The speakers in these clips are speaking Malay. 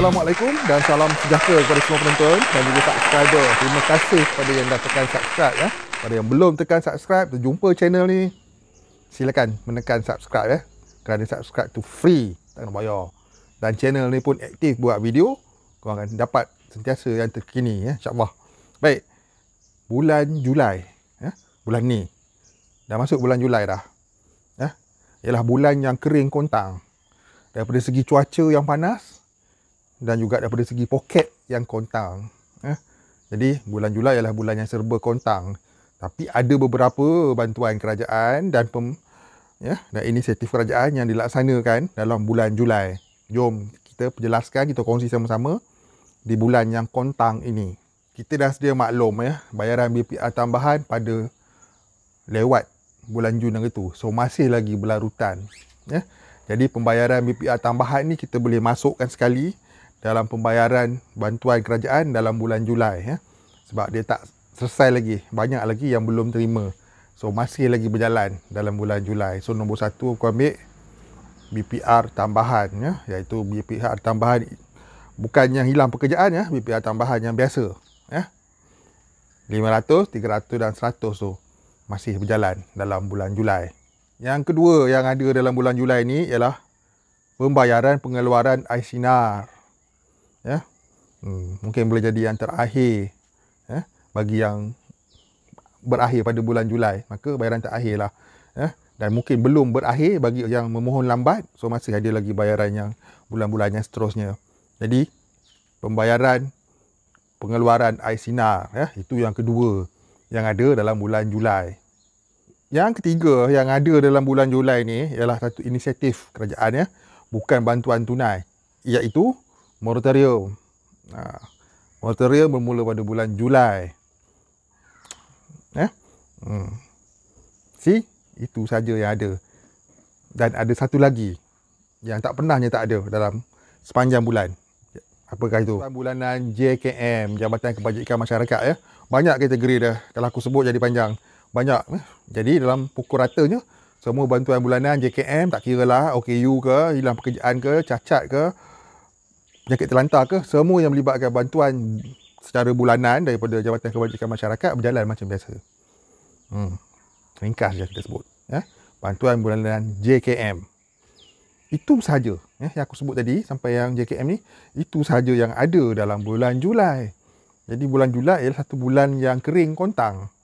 Assalamualaikum dan salam sejahtera kepada semua penonton dan juga subscriber. Terima kasih kepada yang dah tekan subscribe ya. Kepada yang belum tekan subscribe, terjumpa channel ni. Silakan menekan subscribe ya. Kerana subscribe tu free, tak nak bayar. Dan channel ni pun aktif buat video. Kau akan dapat sentiasa yang terkini ya, insya-Allah. Baik. Bulan Julai ya. Bulan ni. Dah masuk bulan Julai dah. Ya. Ialah bulan yang kering kontang. Daripada segi cuaca yang panas, dan juga daripada segi poket yang kontang eh. jadi bulan Julai ialah bulan yang serba kontang tapi ada beberapa bantuan kerajaan dan pem, ya, dan inisiatif kerajaan yang dilaksanakan dalam bulan Julai jom kita perjelaskan kita kongsi sama-sama di bulan yang kontang ini kita dah sedia maklum ya bayaran BPR tambahan pada lewat bulan Jun yang itu so masih lagi berlarutan ya jadi pembayaran BPR tambahan ni kita boleh masukkan sekali dalam pembayaran bantuan kerajaan dalam bulan Julai ya. Sebab dia tak selesai lagi. Banyak lagi yang belum terima. So masih lagi berjalan dalam bulan Julai. So nombor satu aku ambil BPR tambahan ya. Iaitu BPR tambahan bukan yang hilang pekerjaan ya. BPR tambahan yang biasa ya. 500, 300 dan 100 tu masih berjalan dalam bulan Julai. Yang kedua yang ada dalam bulan Julai ni ialah pembayaran pengeluaran icnar ya hmm, mungkin boleh jadi yang terakhir ya bagi yang berakhir pada bulan Julai maka bayaran terakhir lah, ya dan mungkin belum berakhir bagi yang memohon lambat so masih ada lagi bayaran yang bulan-bulan yang seterusnya jadi pembayaran pengeluaran air sinar ya itu yang kedua yang ada dalam bulan Julai yang ketiga yang ada dalam bulan Julai ni ialah satu inisiatif kerajaan ya bukan bantuan tunai iaitu moratorium. Ha. Moratorium bermula pada bulan Julai. Ya. Eh? Hmm. See? Itu saja yang ada. Dan ada satu lagi yang tak pernahnya tak ada dalam sepanjang bulan. Apakah itu? Bulanan JKM, Jabatan Kebajikan Masyarakat ya. Banyak kategori dah kalau aku sebut jadi panjang. Banyak. Eh, jadi dalam pukul ratanya semua bantuan bulanan JKM tak kira lah OKU ke, hilang pekerjaan ke, cacat ke, penyakit terlantar ke semua yang melibatkan bantuan secara bulanan daripada Jabatan Kebajikan Masyarakat berjalan macam biasa. Hmm. Ringkas saja kita sebut. Ya? Bantuan bulanan JKM. Itu sahaja ya, yang aku sebut tadi sampai yang JKM ni. Itu sahaja yang ada dalam bulan Julai. Jadi bulan Julai ialah satu bulan yang kering kontang.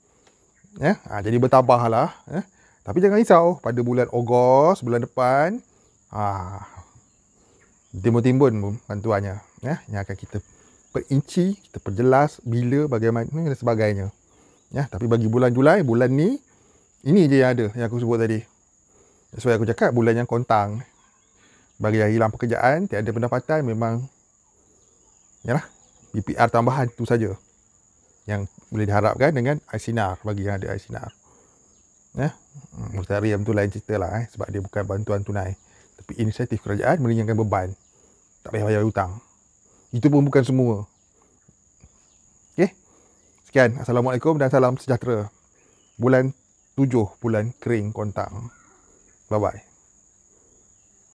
Ya? Ha, jadi bertabahlah. Ya? Tapi jangan risau. Pada bulan Ogos, bulan depan. Ah, timbun-timbun bantuannya ya yang akan kita perinci kita perjelas bila bagaimana dan sebagainya ya tapi bagi bulan Julai bulan ni ini je yang ada yang aku sebut tadi sesuai aku cakap bulan yang kontang bagi yang hilang pekerjaan tiada pendapatan memang yalah PPR tambahan tu saja yang boleh diharapkan dengan Aisinar bagi yang ada Aisinar ya Mustariam tu lain cerita lah eh, sebab dia bukan bantuan tunai tapi inisiatif kerajaan meringankan beban tak payah bayar hutang. Itu pun bukan semua. Okey. Sekian. Assalamualaikum dan salam sejahtera. Bulan 7 bulan kering kontang. Bye bye.